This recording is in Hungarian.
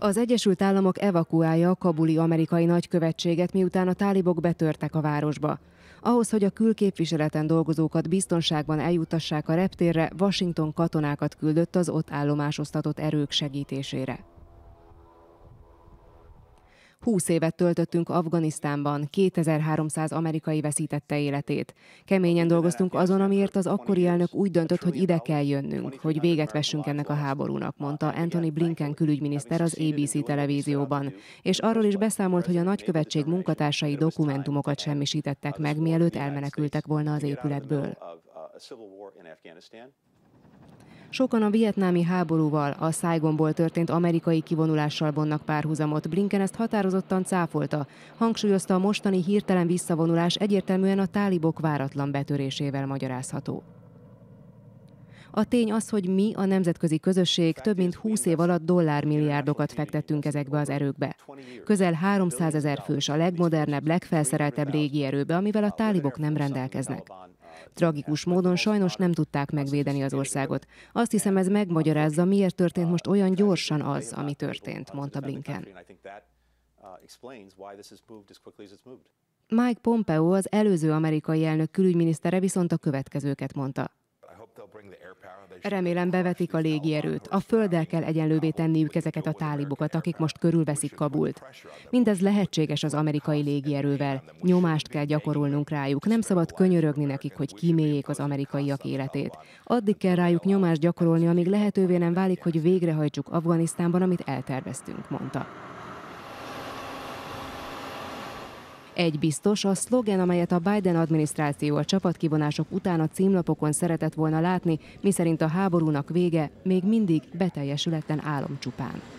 Az Egyesült Államok evakuálja a kabuli amerikai nagykövetséget, miután a tálibok betörtek a városba. Ahhoz, hogy a külképviseleten dolgozókat biztonságban eljutassák a reptérre, Washington katonákat küldött az ott állomásoztatott erők segítésére. 20 évet töltöttünk Afganisztánban, 2300 amerikai veszítette életét. Keményen dolgoztunk azon, amiért az akkori elnök úgy döntött, hogy ide kell jönnünk, hogy véget vessünk ennek a háborúnak, mondta Anthony Blinken külügyminiszter az ABC televízióban. És arról is beszámolt, hogy a nagykövetség munkatársai dokumentumokat semmisítettek meg, mielőtt elmenekültek volna az épületből. Sokan a vietnámi háborúval, a Szájgomból történt amerikai kivonulással vonnak párhuzamot. Blinken ezt határozottan cáfolta. Hangsúlyozta a mostani hirtelen visszavonulás egyértelműen a tálibok váratlan betörésével magyarázható. A tény az, hogy mi, a nemzetközi közösség több mint 20 év alatt dollármilliárdokat fektettünk ezekbe az erőkbe. Közel 300 ezer fős a legmodernebb, legfelszereltebb légierőbe, amivel a tálibok nem rendelkeznek. Tragikus módon sajnos nem tudták megvédeni az országot. Azt hiszem ez megmagyarázza, miért történt most olyan gyorsan az, ami történt, mondta Blinken. Mike Pompeo, az előző amerikai elnök külügyminisztere viszont a következőket mondta. Remélem bevetik a légierőt. A földdel kell egyenlővé tenniük ezeket a tálibokat, akik most körülveszik Kabult. Mindez lehetséges az amerikai légierővel. Nyomást kell gyakorolnunk rájuk. Nem szabad könyörögni nekik, hogy kiméljék az amerikaiak életét. Addig kell rájuk nyomást gyakorolni, amíg lehetővé nem válik, hogy végrehajtsuk Afganisztánban, amit elterveztünk, mondta. Egy biztos, a szlogen, amelyet a Biden adminisztráció a csapatkivonások után a címlapokon szeretett volna látni, miszerint a háborúnak vége még mindig beteljesületlen álom csupán.